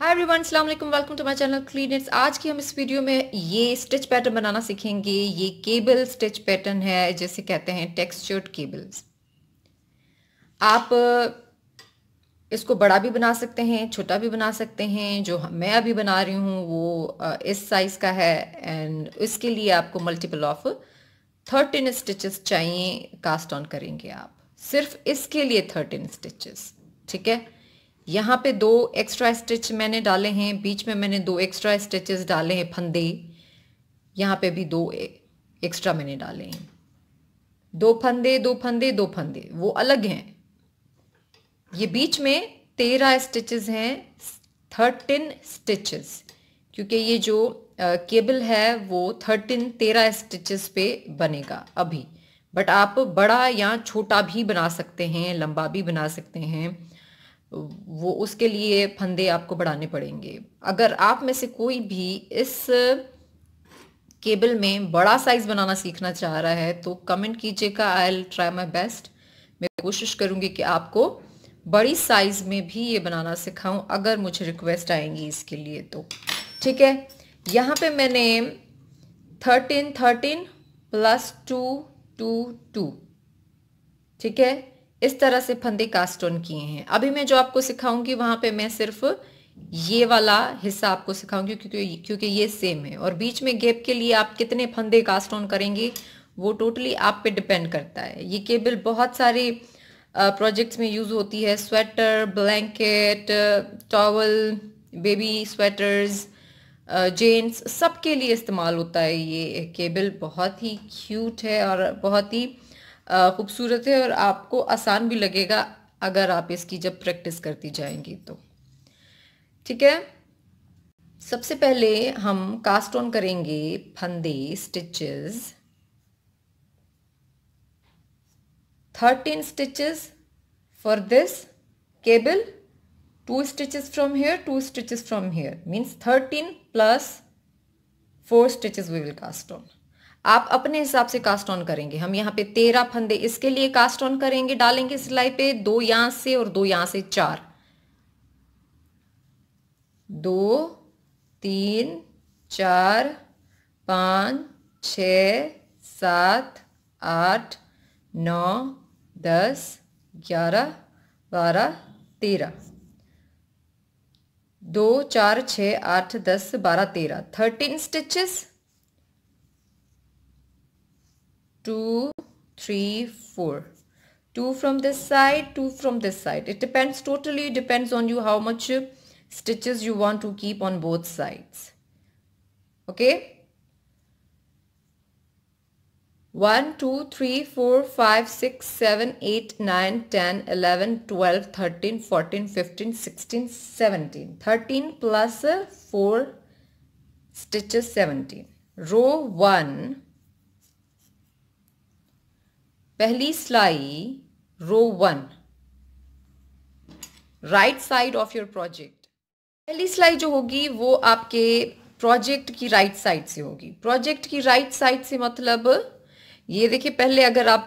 हाय everyone अस्सलाम वालेकुम welcome to my channel क्लीनेट्स आज की हम इस वीडियो में ये स्टिच पैटर्न बनाना सीखेंगे ये केबल स्टिच पैटर्न है जैसे कहते हैं टेक्सचर्ड केबल्स आप इसको बड़ा भी बना सकते हैं छोटा भी बना सकते हैं जो मैं अभी बना रही हूँ वो इस साइज़ का है एंड इसके लिए आपको मल्टीपल ऑफ थर्टीन स्टिचेस चाहिए कास्ट ऑन करेंगे आप सिर्फ इसके लिए थर्टीन स्टिचेस ठीक है यहाँ पे दो एक्स्ट्रा स्टिच मैंने डाले हैं बीच में मैंने दो एक्स्ट्रा स्टिचेस डाले हैं फंदे यहाँ पे भी दो एक्स्ट्रा मैंने डाले हैं दो फंदे दो फंदे दो फंदे वो अलग हैं ये बीच में तेरह स्टिचेस हैं थर्टीन स्टिचेस क्योंकि ये जो केबल है वो थर्टीन तेरह स्टिचेस पे बनेगा अभी बट आप बड़ा या छोटा भी बना सकते हैं लंबा भी बना सकते हैं वो उसके लिए फंदे आपको बढ़ाने पड़ेंगे अगर आप में से कोई भी इस केबल में बड़ा साइज़ बनाना सीखना चाह रहा है तो कमेंट कीजिएगा I'll try my best मैं कोशिश करूंगी कि आपको बड़ी साइज़ में भी ये बनाना सिखाऊं अगर मुझे रिक्वेस्ट आएंगी इसके लिए तो ठीक है यहाँ पे मैंने thirteen thirteen plus two two two ठीक है इस तरह से फंदे कास्ट ऑन किए हैं अभी मैं जो आपको सिखाऊंगी वहाँ पे मैं सिर्फ ये वाला हिस्सा आपको सिखाऊंगी क्योंकि क्योंकि ये सेम है और बीच में गैप के लिए आप कितने फंदे कास्ट ऑन करेंगे वो टोटली आप पे डिपेंड करता है ये केबल बहुत सारे प्रोजेक्ट्स में यूज़ होती है sweater blanket towel baby sweaters gents सबके लिए इस्तेमाल होता है ये केबल बहुत ही क्यूट है और बहुत ही खूबसूरत है और आपको आसान भी लगेगा अगर आप इसकी जब प्रैक्टिस करती जाएंगी तो ठीक है सबसे पहले हम कास्ट ऑन करेंगे फंदे stitches thirteen stitches for this cable two stitches from here two stitches from here means thirteen plus four stitches we will cast on आप अपने हिसाब से कास्ट ऑन करेंगे हम यहाँ पे तेरह फंदे इसके लिए कास्ट ऑन करेंगे डालेंगे सिलाई पे दो यहां से और दो यहां से चार दो तीन चार पाँच छ सात आठ नौ दस ग्यारह बारह तेरह दो चार छ आठ दस बारह तेरह thirteen stitches 2, 3, 4. 2 from this side, 2 from this side. It depends totally, depends on you how much stitches you want to keep on both sides. Okay? 1, 2, 3, 4, 5, 6, 7, 8, 9, 10, 11, 12, 13, 14, 15, 16, 17. 13 plus uh, 4 stitches 17. Row 1 पहली स्लाई row one right side of your project पहली सिलाई जो होगी वो आपके project की right right side से होगी प्रोजेक्ट की राइट right साइड से मतलब ये देखिए पहले अगर आप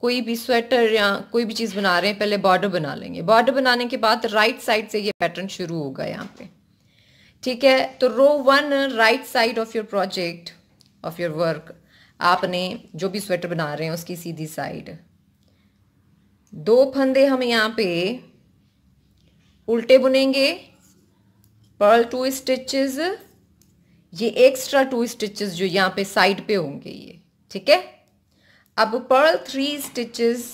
कोई भी स्वेटर या कोई भी चीज़ बना रहे हैं पहले बॉर्डर बना लेंगे बॉर्डर बनाने के बाद राइट right साइड से ये पैटर्न शुरू होगा यहाँ पे ठीक है तो row one right side of your project of your work आपने जो भी स्वेटर बना रहे हैं उसकी सीधी साइड दो फंदे हम यहाँ पे उल्टे बुनेंगे पर्ल टू स्टिचेस ये एक्स्ट्रा टू स्टिचेस जो यहाँ पे साइड पे होंगे ये ठीक है अब पर्ल थ्री स्टिचेस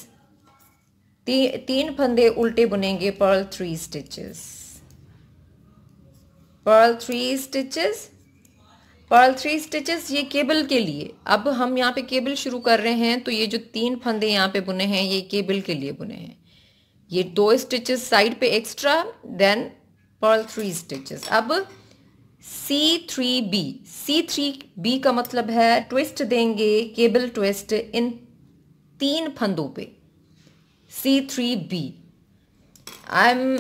ती, तीन फंदे उल्टे बुनेंगे purl three stitches purl three stitches purl three stitches ये केबल के लिए अब हम यहाँ पे केबल शुरू कर रहे हैं तो ये जो तीन फंदे यहाँ पे बुने हैं ये केबल के लिए बुने हैं ये दो स्टिचेस साइड पे extra then purl three stitches अब C three B C three B का मतलब है ट्विस्ट देंगे केबल ट्विस्ट इन तीन फंदों पे C three B I am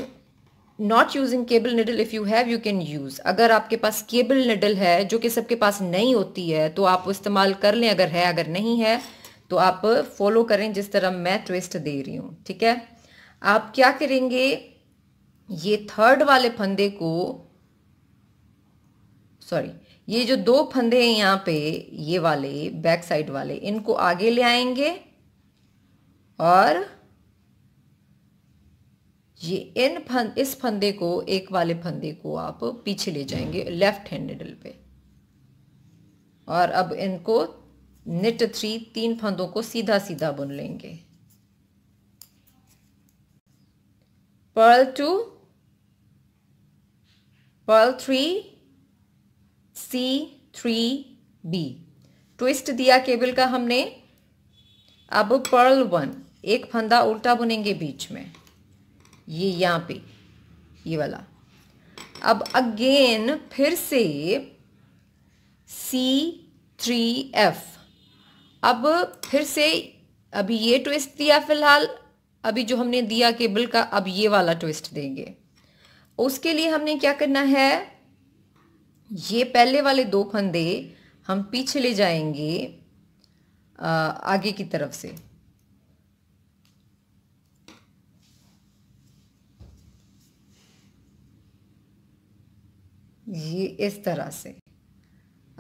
not using cable needle if you have you can use अगर आपके पास केबल निडल है जो कि सबके पास नहीं होती है तो आप इस्तेमाल कर लें अगर है अगर नहीं है तो आप फॉलो करें जिस तरह मैं ट्विस्ट दे रही हूँ ठीक है आप क्या करेंगे ये थर्ड वाले फंदे को सॉरी ये जो दो फंदे हैं यहाँ पे ये वाले बैक साइड वाले इनको आगे ले आएंगे और ये इन फन इस फंदे को एक वाले फंदे को आप पीछे ले जाएंगे लेफ्ट हैंड निडल पे और अब इनको निट थ्री तीन फंदों को सीधा सीधा बुन लेंगे purl two purl three C three B twist दिया केबल का हमने अब पर्ल वन एक फंदा उल्टा बुनेंगे बीच में ये यहाँ पे ये वाला अब अगेन फिर से सी थ्री एफ अब फिर से अभी ये ट्विस्ट दिया फिलहाल अभी जो हमने दिया केबल का अब ये वाला ट्विस्ट देंगे उसके लिए हमने क्या करना है ये पहले वाले दो फंदे हम पीछे ले जाएंगे आगे की तरफ से ये इस तरह से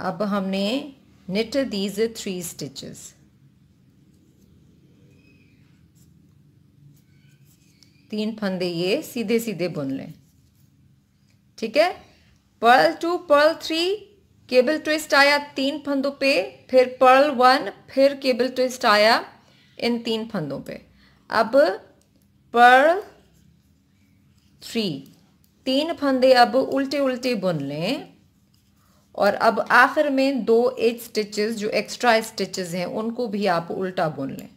अब हमने निट दीज थ्री स्टिचेस तीन फंदे ये सीधे सीधे बुन लें ठीक है purl two purl three cable twist आया तीन फंदों पे फिर पर्ल वन फिर केबल ट्विस्ट आया इन तीन फंदों पे अब पर्ल थ्री तीन फंदे अब उल्टे उल्टे बुन लें और अब आखिर में दो एज स्टिचेस जो एक्स्ट्रा स्टिचेस हैं उनको भी आप उल्टा बुन लें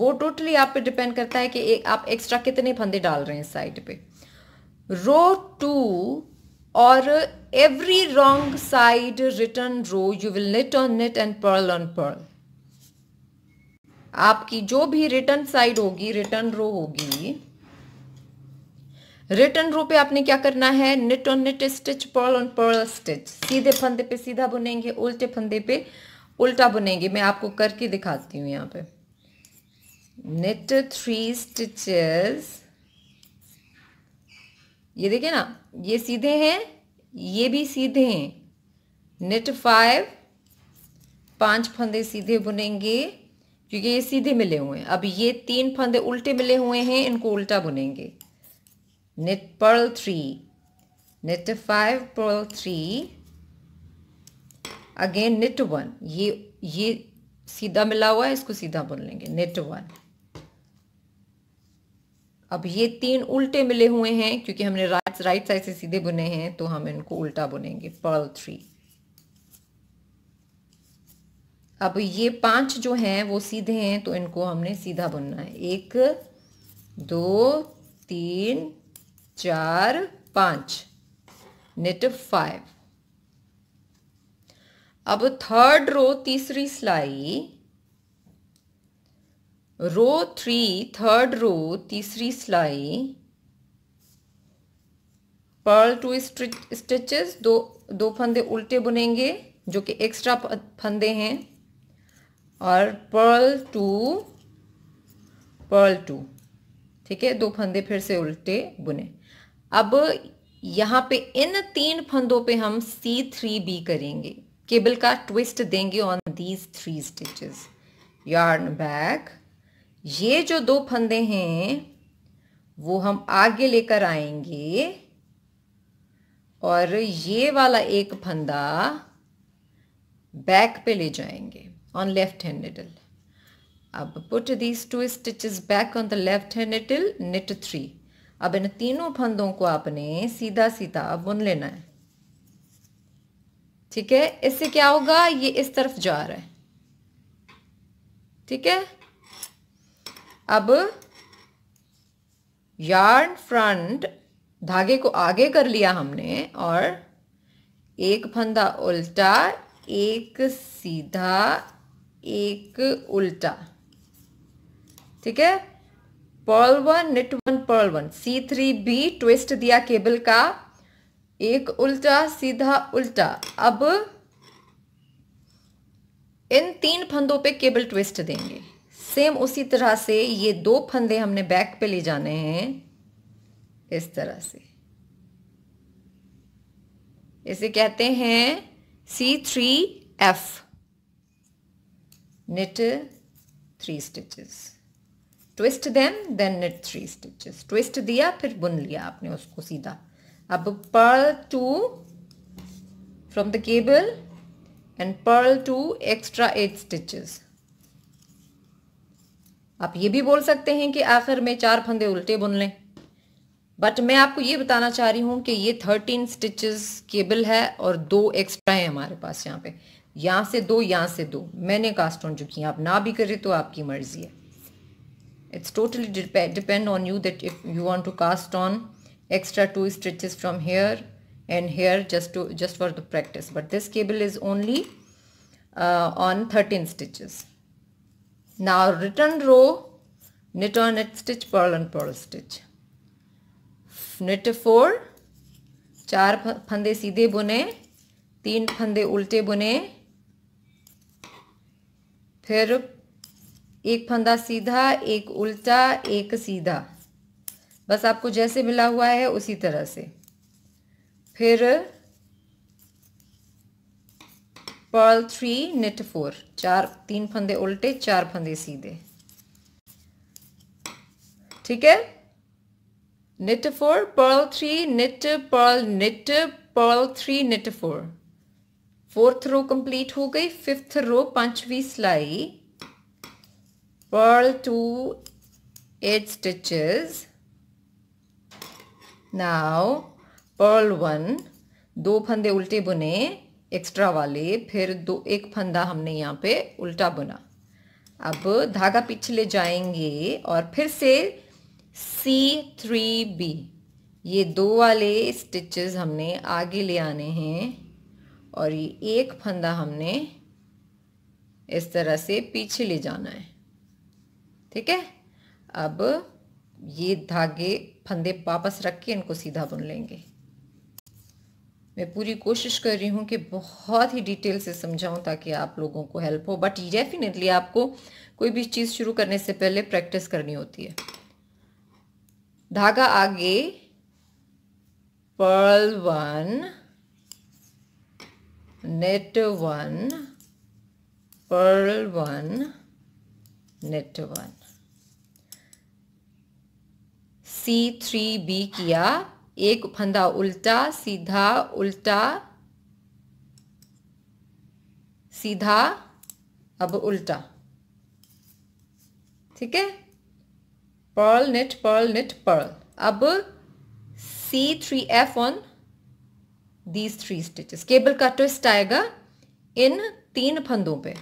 वो टोटली आप पे डिपेंड करता है कि एक आप एक्स्ट्रा कितने फंदे डाल रहे हैं साइड पे रो टू और every wrong side return row you will knit on knit and purl on purl आपकी जो भी रिटर्न साइड होगी रिटर्न रो होगी रिटर्न रो पे आपने क्या करना है knit on knit stitch purl on purl stitch सीधे फंदे पे सीधा बुनेंगे उल्टे फंदे पे उल्टा बुनेंगे मैं आपको करके दिखाती हूँ यहाँ पे निट थ्री स्टिचेस ये देखिए ना ये सीधे हैं ये भी सीधे हैं निट फाइव पांच फंदे सीधे बुनेंगे क्योंकि ये सीधे मिले हुए हैं अब ये तीन फंदे उल्टे मिले हुए हैं इनको उल्टा बुनेंगे knit purl 3 knit 5 purl 3 again knit one ये ये सीधा मिला हुआ है इसको सीधा बुन लेंगे निट वन अब ये तीन उल्टे मिले हुए हैं क्योंकि हमने राइट राइट साइड से सीधे बुने हैं तो हम इनको उल्टा बुनेंगे पर्ल थ्री अब ये पांच जो हैं वो सीधे हैं तो इनको हमने सीधा बुनना है एक दो तीन चार पाँच नेट फाइव अब थर्ड रो तीसरी सिलाई रो थ्री थर्ड रो तीसरी सिलाई पर्ल टू स्टिचेस दो दो फंदे उल्टे बुनेंगे जो कि एक्स्ट्रा फंदे हैं और पर्ल टू पर्ल टू ठीक है दो फंदे फिर से उल्टे बुने अब यहाँ पे इन तीन फंदों पे हम सी थ्री बी करेंगे केबल का ट्विस्ट देंगे on these three stitches yarn back ये जो दो फंदे हैं वो हम आगे लेकर आएंगे और ये वाला एक फंदा बैक पे ले जाएंगे ऑन लेफ्ट हैंड निडल अब put these two stitches back on the left hand needle knit three अब इन तीनों फंदों को आपने सीधा सीधा बुन लेना है ठीक है इससे क्या होगा ये इस तरफ जा रहा है ठीक है अब यार्न फ्रंट धागे को आगे कर लिया हमने और एक फंदा उल्टा एक सीधा एक उल्टा ठीक है purl one knit one purl one C three B twist दिया केबल का एक उल्टा सीधा उल्टा अब इन तीन फंदों पे केबल ट्विस्ट देंगे सेम उसी तरह से ये दो फंदे हमने बैक पे ले जाने हैं इस तरह से इसे कहते हैं C three F knit three stitches twist them then knit three stitches twist दिया फिर बुन लिया आपने उसको सीधा अब purl two from the cable and purl two extra eight stitches आप ये भी बोल सकते हैं कि आखिर में चार फंदे उल्टे बुन लें बट मैं आपको ये बताना चाह रही हूँ कि ये थर्टीन स्टिचेस केबल है और दो एक्स्ट्रा है हमारे पास यहाँ पे यहाँ से दो यहाँ से दो मैंने कास्ट ऑन चुकी हैं आप ना भी करें तो आपकी मर्जी है it's totally dep depend on you that if you want to cast on extra two stitches from here and here just to just for the practice but this cable is only uh, on 13 stitches now return row knit on knit stitch purl and purl stitch knit 4 चार फंदे सीधे बुने then. फंदे ulte बुने फिर एक फंदा सीधा एक उल्टा एक सीधा बस आपको जैसे मिला हुआ है उसी तरह से फिर पर्ल थ्री नेट फोर चार तीन फंदे उल्टे चार फंदे सीधे ठीक है knit four purl three knit purl knit purl three knit four fourth row complete हो गई फिफ्थ रो पांचवी सिलाई purl two eight stitches now purl one दो फंदे उल्टे बुने एक्स्ट्रा वाले फिर दो एक फंदा हमने यहाँ पे उल्टा बुना अब धागा पीछे ले जाएंगे और फिर से सी थ्री बी ये दो वाले स्टिचेस हमने आगे ले आने हैं और ये एक फंदा हमने इस तरह से पीछे ले जाना है ठीक है अब ये धागे फंदे वापस रख के इनको सीधा बुन लेंगे मैं पूरी कोशिश कर रही हूँ कि बहुत ही डिटेल से समझाऊँ ताकि आप लोगों को हेल्प हो बट डेफिनेटली आपको कोई भी चीज़ शुरू करने से पहले प्रैक्टिस करनी होती है धागा आगे purl one knit one purl one knit one C three B किया एक फंदा उल्टा सीधा उल्टा सीधा अब उल्टा ठीक है purl knit purl knit purl अब C three F on these three stitches cable का ट्विस्ट आएगा इन तीन फंदों पे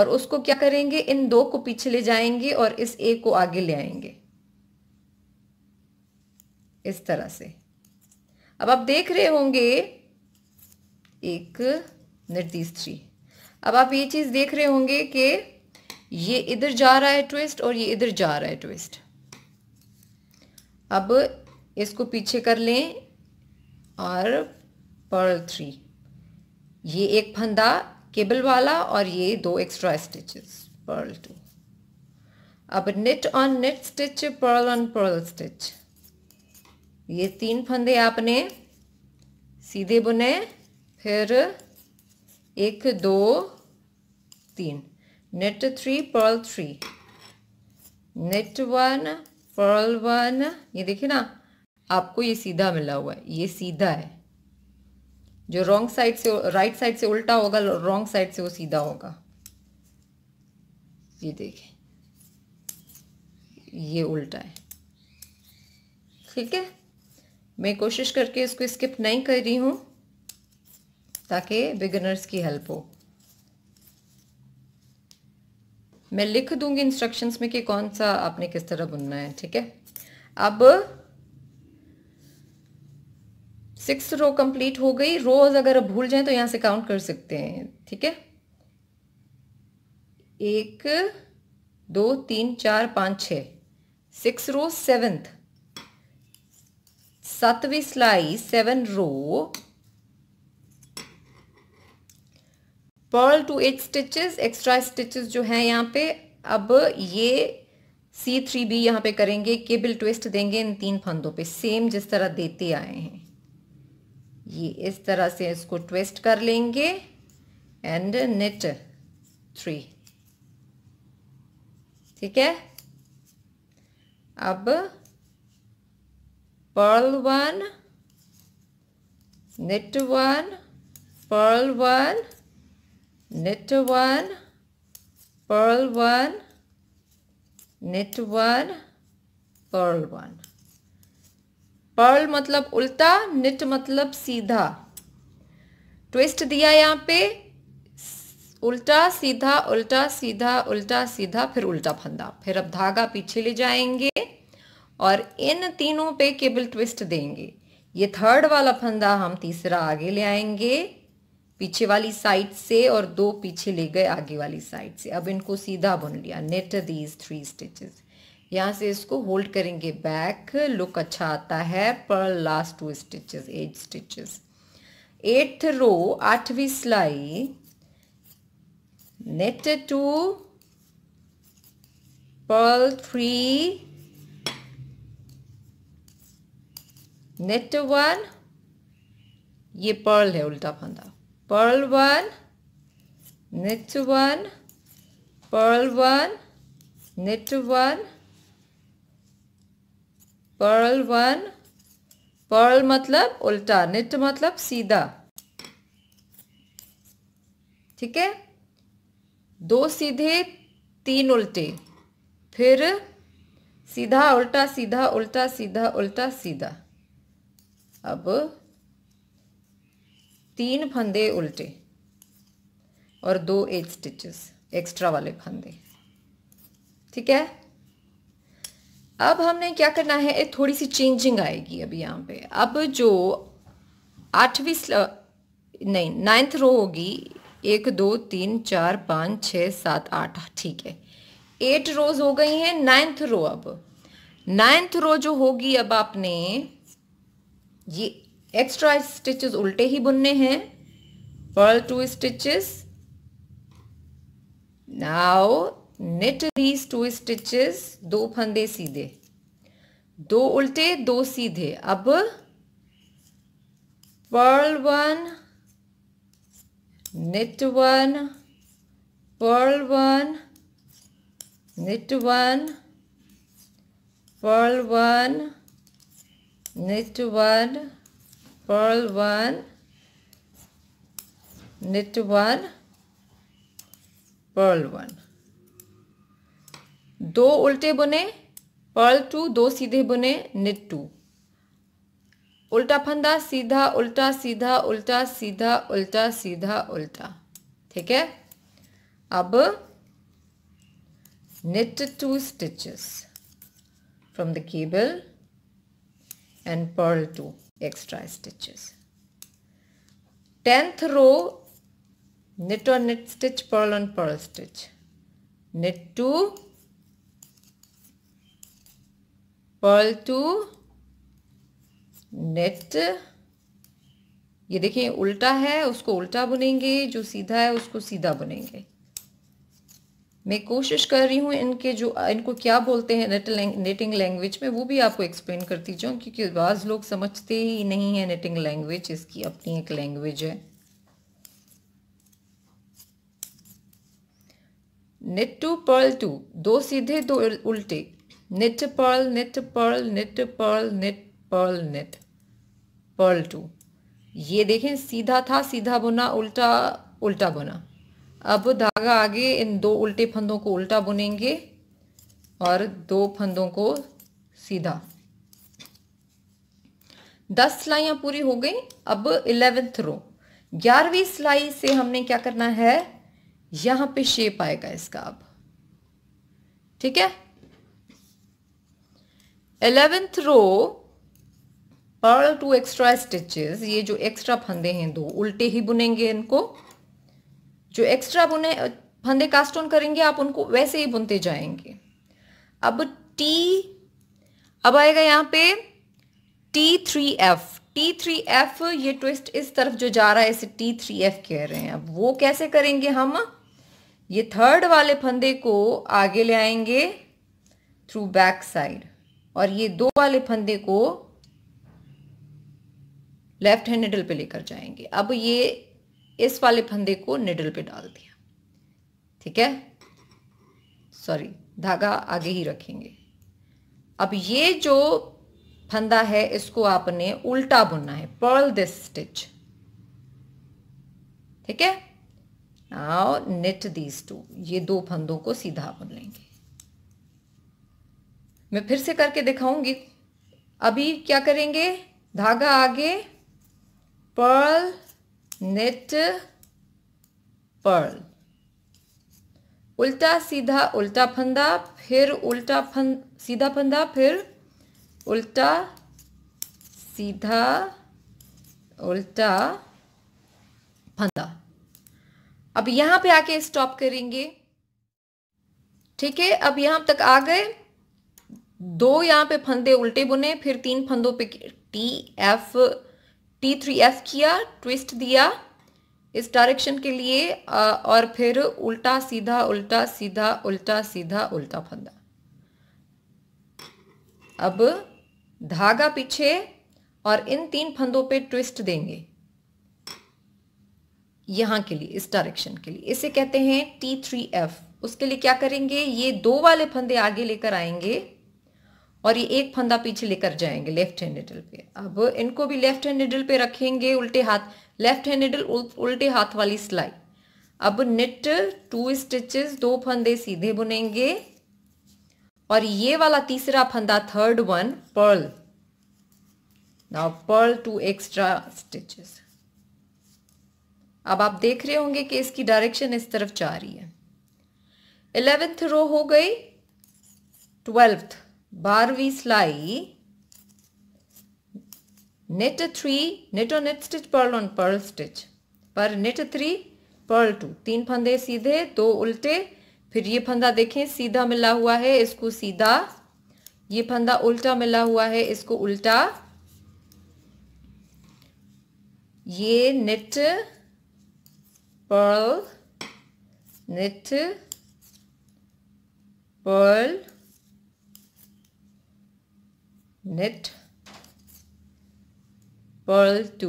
और उसको क्या करेंगे इन दो को पीछे ले जाएंगे और इस एक को आगे ले आएंगे इस तरह से अब आप देख रहे होंगे एक थ्री अब आप ये चीज़ देख रहे होंगे कि ये इधर जा रहा है ट्विस्ट और ये इधर जा रहा है ट्विस्ट अब इसको पीछे कर लें और पर्ल थ्री ये एक फंदा केबल वाला और ये दो एक्स्ट्रा स्टिचेस पर्ल टू अब knit on knit stitch purl on purl stitch ये तीन फंदे आपने सीधे बुने फिर एक दो तीन knit three purl three knit one purl one ये देखिए ना आपको ये सीधा मिला हुआ है ये सीधा है जो रॉन्ग साइड से राइट साइड से उल्टा होगा रॉन्ग साइड से वो सीधा होगा ये देखें ये उल्टा है ठीक है मैं कोशिश करके इसको स्किप नहीं कर रही हूँ ताकि बिगनर्स की हेल्प हो मैं लिख दूंगी इंस्ट्रक्शंस में कि कौन सा आपने किस तरह बुनना है ठीक है अब सिक्स रो कंप्लीट हो गई रोज अगर आप भूल जाएं तो यहां से काउंट कर सकते हैं ठीक है एक दो तीन चार पाँच छ सिक्स रो सेवेंथ सातवीं सिलाई seven row purl two eight stitches extra stitches जो हैं यहाँ पे अब ये सी थ्री बी यहाँ पे करेंगे केबल ट्विस्ट देंगे इन तीन फंदों पे सेम जिस तरह देते आए हैं ये इस तरह से इसको ट्विस्ट कर लेंगे एंड निट थ्री ठीक है अब purl one knit one purl one knit one purl one knit one purl one purl मतलब उल्टा निट मतलब सीधा ट्विस्ट दिया यहाँ पे उल्टा सीधा उल्टा सीधा उल्टा सीधा फिर उल्टा फंदा फिर अब धागा पीछे ले जाएंगे और इन तीनों पे केबल ट्विस्ट देंगे ये थर्ड वाला फंदा हम तीसरा आगे ले आएंगे पीछे वाली साइड से और दो पीछे ले गए आगे वाली साइड से अब इनको सीधा बुन लिया नेट दीज थ्री स्टिचेस यहाँ से इसको होल्ड करेंगे बैक लुक अच्छा आता है पर last two stitches eight stitches eighth row आठवीं सिलाई knit two purl three knit one ये पर्ल है उल्टा फंदा purl one knit one purl one knit one purl one purl मतलब उल्टा नेट मतलब सीधा ठीक है दो सीधे तीन उल्टे फिर सीधा उल्टा सीधा उल्टा सीधा उल्टा सीधा अब तीन फंदे उल्टे और दो एज स्टिचेस एक्स्ट्रा वाले फंदे ठीक है अब हमने क्या करना है थोड़ी सी चेंजिंग आएगी अभी यहाँ पे अब जो आठवीं नहीं नाइन्थ रो होगी एक दो तीन चार पाँच छः सात आठ ठीक है एट रोज हो गई हैं नाइन्थ रो अब नाइन्थ रो जो होगी अब आपने ये एक्स्ट्रा स्टिचेस उल्टे ही बुनने हैं purl two stitches now knit these two stitches दो फंदे सीधे दो उल्टे दो सीधे अब purl one knit one purl one knit one purl one knit one purl one knit one purl one दो उल्टे बुने पर्ल टू दो सीधे बुने निट टू उल्टा फंदा सीधा उल्टा सीधा उल्टा सीधा उल्टा सीधा उल्टा ठीक है अब knit two stitches from the cable and purl two extra stitches. 10th row knit on knit stitch purl on purl stitch knit two purl two knit ये देखिए उल्टा है उसको उल्टा बुनेंगे जो सीधा है उसको सीधा बुनेंगे मैं कोशिश कर रही हूँ इनके जो इनको क्या बोलते हैं नेटिंग लैंग्वेज में वो भी आपको एक्सप्लेन करती जाऊँ क्योंकि बाज़ लोग समझते ही नहीं है नेटिंग लैंग्वेज इसकी अपनी एक लैंग्वेज है नेट टू पर्ल टू दो सीधे दो उल्टे knit purl knit purl knit purl knit purl knit purl two ये देखें सीधा था सीधा बुना उल्टा उल्टा बुना अब धागा आगे इन दो उल्टे फंदों को उल्टा बुनेंगे और दो फंदों को सीधा दस सिलाइयाँ पूरी हो गई अब इलेवेंथ रो ग्यारहवीं सिलाई से हमने क्या करना है यहाँ पे शेप आएगा इसका अब ठीक है एलेवेंथ रो पर टू एक्स्ट्रा स्टिचेस ये जो एक्स्ट्रा फंदे हैं दो उल्टे ही बुनेंगे इनको जो एक्स्ट्रा बुने फंदे कास्ट ऑन करेंगे आप उनको वैसे ही बुनते जाएंगे अब टी अब आएगा यहाँ पे T three F T three F ये ट्विस्ट इस तरफ जो जा रहा है इसे टी थ्री एफ कह रहे हैं अब वो कैसे करेंगे हम ये थर्ड वाले फंदे को आगे ले आएंगे थ्रू बैक साइड और ये दो वाले फंदे को लेफ्ट हैंड निडल पे लेकर जाएंगे अब ये इस वाले फंदे को निडल पे डाल दिया ठीक है सॉरी धागा आगे ही रखेंगे अब ये जो फंदा है इसको आपने उल्टा बुनना है पर्ल दिस स्टिच ठीक है नाउ नेट दीज टू ये दो फंदों को सीधा बुन लेंगे मैं फिर से करके दिखाऊंगी अभी क्या करेंगे धागा आगे पर्ल नेट पर्ल उल्टा सीधा उल्टा फंदा फिर उल्टा फन सीधा फंदा फिर उल्टा सीधा उल्टा फंदा अब यहां पे आके स्टॉप करेंगे ठीक है अब यहां तक आ गए दो यहां पे फंदे उल्टे बुने फिर तीन फंदों पे T F T three F किया ट्विस्ट दिया इस डायरेक्शन के लिए और फिर उल्टा सीधा उल्टा सीधा उल्टा सीधा उल्टा फंदा अब धागा पीछे और इन तीन फंदों पे ट्विस्ट देंगे यहां के लिए इस डायरेक्शन के लिए इसे कहते हैं टी थ्री एफ उसके लिए क्या करेंगे ये दो वाले फंदे आगे लेकर आएंगे और ये एक फंदा पीछे लेकर जाएंगे लेफ्ट हैंड निडल पे अब इनको भी लेफ्ट हैंड निडल पे रखेंगे उल्टे हाथ लेफ्ट हैंड निडल उल्टे हाथ वाली सिलाई अब निट टू स्टिचेस दो फंदे सीधे बुनेंगे और ये वाला तीसरा फंदा third one purl now purl two extra stitches अब आप देख रहे होंगे कि इसकी डायरेक्शन इस तरफ जा रही है इलेवेंथ रो हो गई ट्वेल्थ बारहवीं सिलाई knit three knit knit on knit stitch purl on purl stitch पर नेट थ्री पर्ल टू तीन फंदे सीधे दो उल्टे फिर ये फंदा देखें सीधा मिला हुआ है इसको सीधा ये फंदा उल्टा मिला हुआ है इसको उल्टा ये knit purl knit purl knit purl two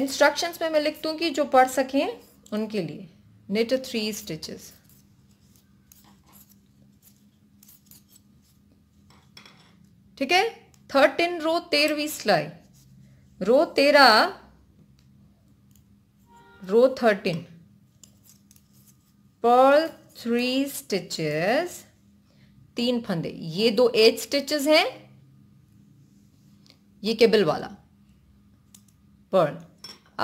instructions में मैं लिख दूँ कि जो पढ़ सकें उनके लिए निट थ्री स्टिचेस ठीक है थर्टीन रो तेरहवीं सिलाई रो तेरा रो थर्टीन पर थ्री स्टिचेस तीन फंदे ये दो एज स्टिचेस हैं ये केबल वाला पर्ल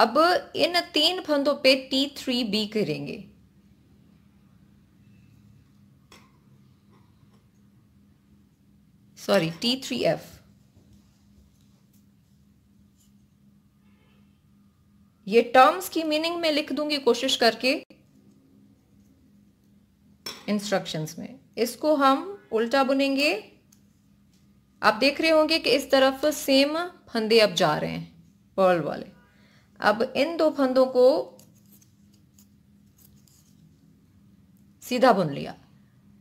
अब इन तीन फंदों पे टी थ्री बी करेंगे सॉरी टी थ्री एफ ये टर्म्स की मीनिंग में लिख दूंगी कोशिश करके इंस्ट्रक्शंस में इसको हम उल्टा बुनेंगे आप देख रहे होंगे कि इस तरफ सेम फंदे अब जा रहे हैं पर्ल वाले अब इन दो फंदों को सीधा बुन लिया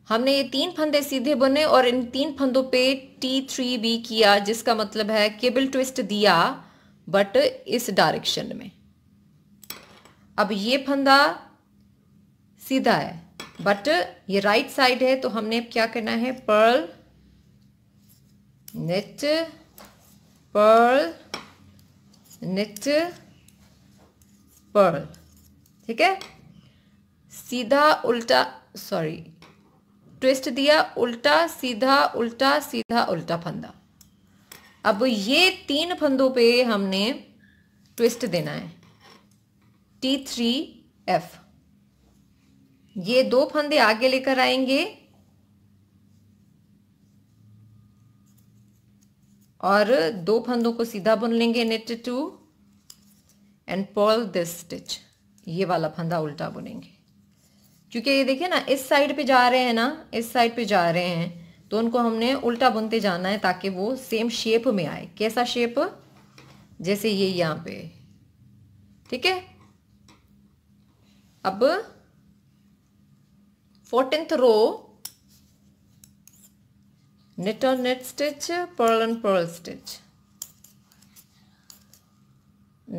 हमने ये तीन फंदे सीधे बुने और इन तीन फंदों पे टी थ्री भी किया जिसका मतलब है केबल ट्विस्ट दिया बट इस डायरेक्शन में अब ये फंदा सीधा है बट ये राइट right साइड है तो हमने क्या करना है purl knit purl knit purl ठीक है सीधा उल्टा सॉरी ट्विस्ट दिया उल्टा सीधा उल्टा सीधा उल्टा फंदा अब ये तीन फंदों पे हमने ट्विस्ट देना है टी थ्री एफ़ ये दो फंदे आगे लेकर आएंगे और दो फंदों को सीधा बुन लेंगे knit two and purl this stitch ये वाला फंदा उल्टा बुनेंगे क्योंकि ये देखिए ना इस साइड पे जा रहे हैं ना इस साइड पे जा रहे हैं तो उनको हमने उल्टा बुनते जाना है ताकि वो सेम शेप में आए कैसा शेप जैसे ये यहाँ पे ठीक है अब fourteenth row knit on knit stitch purl on purl stitch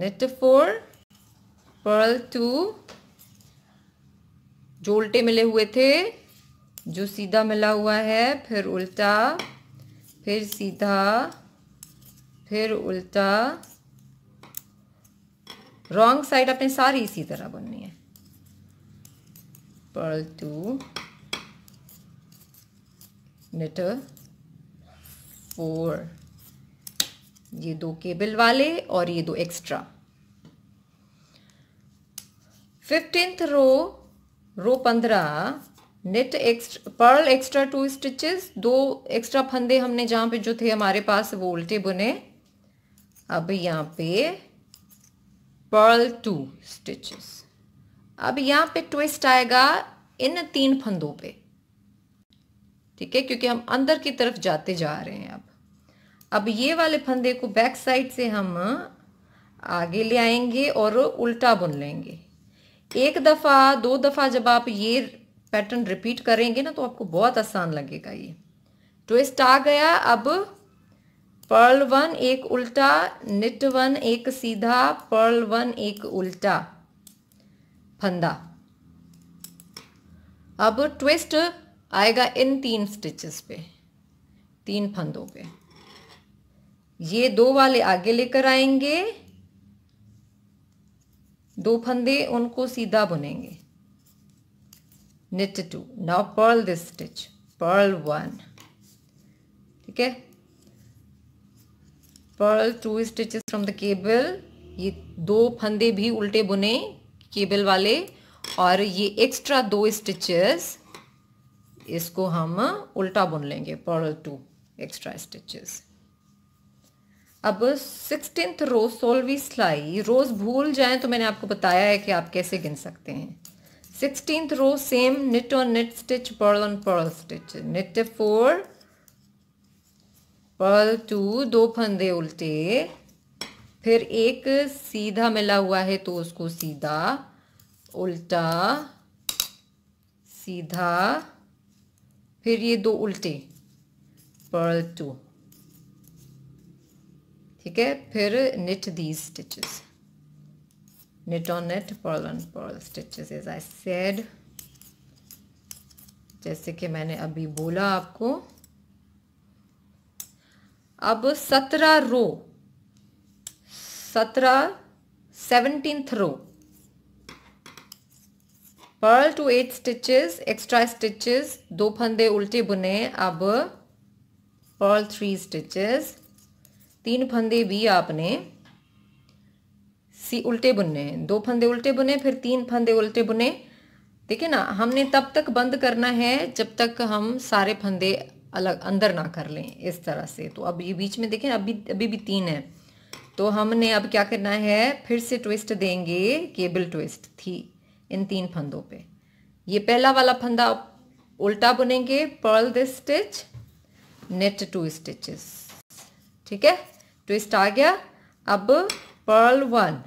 knit 4 purl 2 जो उल्टे मिले हुए थे जो सीधा मिला हुआ है फिर उल्टा फिर सीधा फिर उल्टा रॉन्ग साइड अपने सारी इसी तरह बननी है purl 2 मीटर फोर ये दो केबल वाले और ये दो एक्स्ट्रा फिफ्टींथ रो रो पंद्रह knit extra purl extra two stitches दो एक्स्ट्रा फंदे हमने जहाँ पे जो थे हमारे पास वो उल्टे बुने अब यहाँ पे पर्ल टू स्टिचेस अब यहाँ पे ट्विस्ट आएगा इन तीन फंदों पे ठीक है क्योंकि हम अंदर की तरफ जाते जा रहे हैं अब अब ये वाले फंदे को बैक साइड से हम आगे ले आएंगे और उल्टा बुन लेंगे एक दफ़ा दो दफ़ा जब आप ये पैटर्न रिपीट करेंगे ना तो आपको बहुत आसान लगेगा ये ट्विस्ट आ गया अब पर्ल वन एक उल्टा निट वन एक सीधा पर्ल वन एक उल्टा फंदा अब ट्विस्ट आएगा इन तीन स्टिचेस पे तीन फंदों पे ये दो वाले आगे लेकर आएंगे दो फंदे उनको सीधा बुनेंगे knit two now purl this stitch purl one ठीक है purl two stitches from the cable ये दो फंदे भी उल्टे बुने केबल वाले और ये एक्स्ट्रा दो स्टिचेस इसको हम उल्टा बुन लेंगे पर टू एक्स्ट्रा स्टिचेस अब सिक्सटीन्थ रो सोलवी सिलाई रोज़ भूल जाएं तो मैंने आपको बताया है कि आप कैसे गिन सकते हैं sixteenth row same knit on knit stitch purl on purl stitch knit four purl two दो फंदे उल्टे फिर एक सीधा मिला हुआ है तो उसको सीधा उल्टा सीधा फिर ये दो उल्टे पर्ल टू ठीक है फिर knit the stitches knit on knit purl on purl stitches as I said जैसे कि मैंने अभी बोला आपको अब सत्रह रो सत्रह seventeenth row purl two eight stitches extra stitches दो फंदे उल्टे बुने अब पर्ल थ्री स्टिचेस तीन फंदे भी आपने सी उल्टे बुनने दो फंदे उल्टे बुने फिर तीन फंदे उल्टे बुने ठीक है ना हमने तब तक बंद करना है जब तक हम सारे फंदे अलग अंदर ना कर लें इस तरह से तो अब ये बीच में देखें अभी अभी भी तीन है तो हमने अब क्या करना है फिर से ट्विस्ट देंगे केबल ट्विस्ट थी इन तीन फंदों पे ये पहला वाला फंदा उल्टा बुनेंगे purl this stitch knit two stitches ठीक है ट्विस्ट आ गया अब पर्ल वन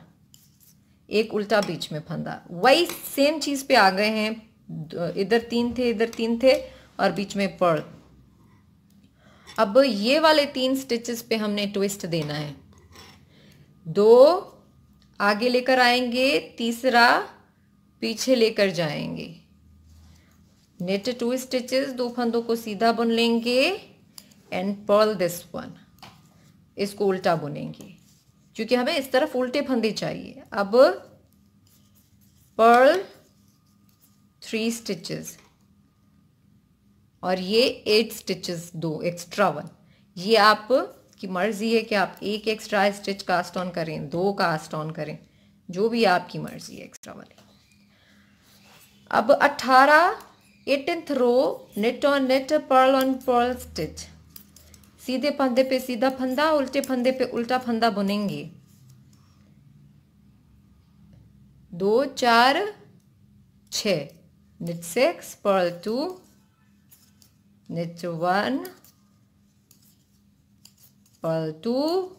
एक उल्टा बीच में फंदा वही सेम चीज़ पे आ गए हैं इधर तीन थे इधर तीन थे और बीच में पर्ल अब ये वाले तीन स्टिचेस पे हमने ट्विस्ट देना है दो आगे लेकर आएंगे तीसरा पीछे लेकर जाएंगे नेट टू स्टिचेस दो फंदों को सीधा बुन लेंगे एंड पर्ल दिस वन इसको उल्टा बुनेंगे क्योंकि हमें इस तरफ उल्टे फंदे चाहिए अब पर्ल थ्री स्टिचेस और ये एट स्टिचेस दो एक्स्ट्रा वन ये आप आपकी मर्ज़ी है कि आप एक एक्स्ट्रा स्टिच कास्ट ऑन करें दो कास्ट ऑन करें जो भी आपकी मर्ज़ी है एक्स्ट्रा वाले अब 18 eighteenth row knit on knit purl on purl stitch सीधे फंदे पे सीधा फंदा उल्टे फंदे पे उल्टा फंदा बुनेंगे दो चार छ knit six purl two knit one equal two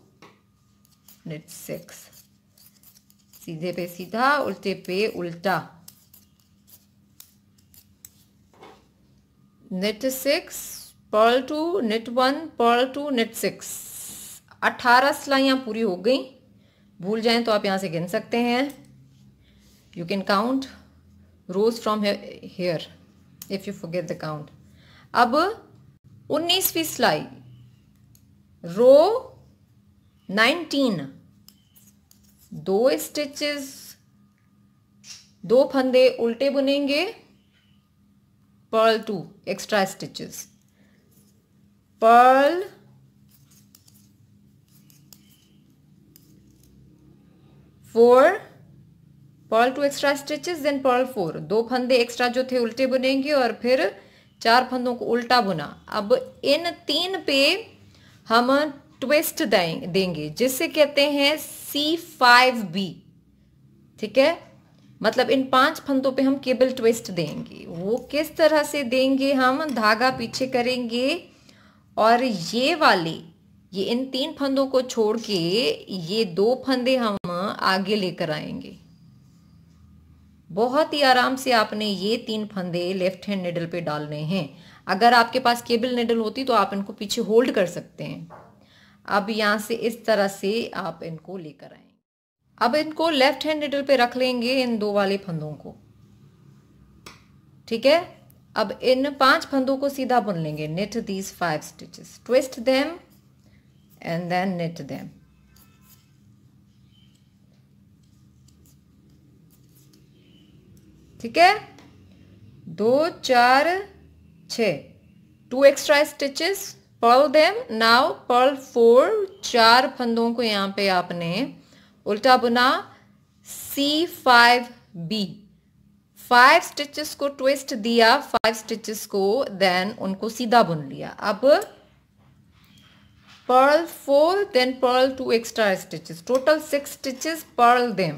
knit six सीधे पे सीधा उल्टे पे उल्टा knit six purl two knit one purl two knit six अट्ठारह सिलाइयाँ पूरी हो गई भूल जाएं तो आप यहाँ से गिन सकते हैं you can count rows from here if you forget the count अब उन्नीसवीं सिलाई रो नाइनटीन दो स्टिचेस दो फंदे उल्टे बुनेंगे purl two extra stitches purl four purl two extra stitches then purl four दो फंदे एक्स्ट्रा जो थे उल्टे बुनेंगे और फिर चार फंदों को उल्टा बुना अब इन तीन पे हम ट्विस्ट देंगे जिससे कहते हैं सी फाइव बी ठीक है मतलब इन पांच फंदों पे हम केबल ट्विस्ट देंगे वो किस तरह से देंगे हम धागा पीछे करेंगे और ये वाले ये इन तीन फंदों को छोड़ के ये दो फंदे हम आगे लेकर आएंगे बहुत ही आराम से आपने ये तीन फंदे लेफ्ट हैंड निडल पे डालने हैं अगर आपके पास केबल निडल होती तो आप इनको पीछे होल्ड कर सकते हैं अब यहाँ से इस तरह से आप इनको लेकर आएंगे अब इनको लेफ्ट हैंड निडल पे रख लेंगे इन दो वाले फंदों को ठीक है अब इन पांच फंदों को सीधा बुन लेंगे knit these five stitches twist them and then knit them ठीक है दो चार છે two extra stitches purl them now purl four ચાર પંદો કો યહા પે આપને ઉલટા બના સી 5 બી ફાઈવ સ્ટીચસ કો ટ્વિસ્ટ દિયા ફાઈવ સ્ટીચસ કો ધેન ઉનકો સીધા બન લિયા અબ purl four then purl two extra stitches total 6 stitches purl them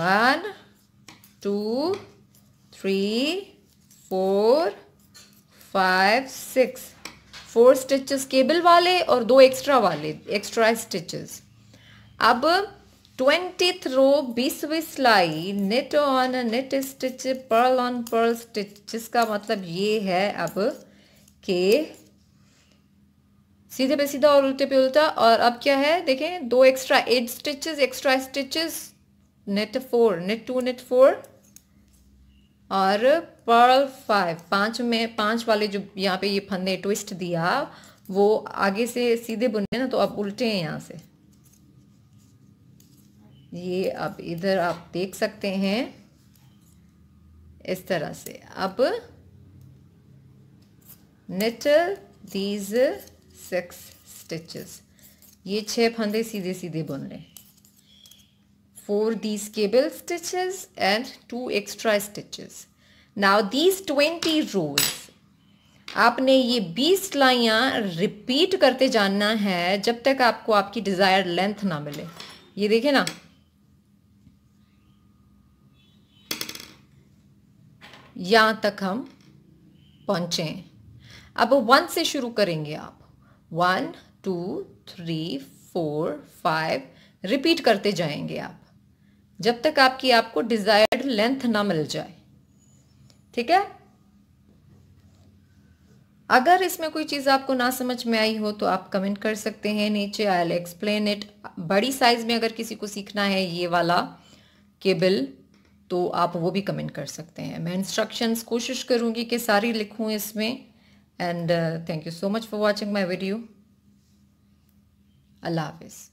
1 2 3 four five six four stitches cable वाले और दो एक्स्ट्रा वाले एक्स्ट्रा स्टिचेस अब ट्वेंटी थ्रो बीसवीं सिलाई knit on knit stitch purl on purl stitch जिसका मतलब ये है अब के सीधे पे सीधा और उल्टे पे उल्टा और अब क्या है देखें दो extra eight stitches extra stitches knit four knit two knit four और पर्ल फाइव पांच में पांच वाले जो यहाँ पे ये फंदे ट्विस्ट दिया वो आगे से सीधे बुने ना तो आप उल्टे हैं यहाँ से ये अब इधर आप देख सकते हैं इस तरह से अब नेट दीज सिक्स स्टिचेस ये छह फंदे सीधे सीधे बुन लें four these cable stitches and two extra stitches now these twenty rows आपने ये बीस लाइया रिपीट करते जानना है जब तक आपको आपकी डिज़ायर लेंथ ना मिले ये देखे ना यहाँ तक हम पहुंचे अब वन से शुरू करेंगे आप one two three four five repeat करते जाएंगे आप जब तक आपकी आपको डिज़ायर्ड लेंथ ना मिल जाए ठीक है अगर इसमें कोई चीज़ आपको ना समझ में आई हो तो आप कमेंट कर सकते हैं नीचे आई एल एक्सप्लेन इट बड़ी साइज़ में अगर किसी को सीखना है ये वाला केबल तो आप वो भी कमेंट कर सकते हैं मैं इंस्ट्रक्शंस कोशिश करूँगी कि सारी लिखूँ इसमें and thank you so much for watching my video अल्लाह हाफिज़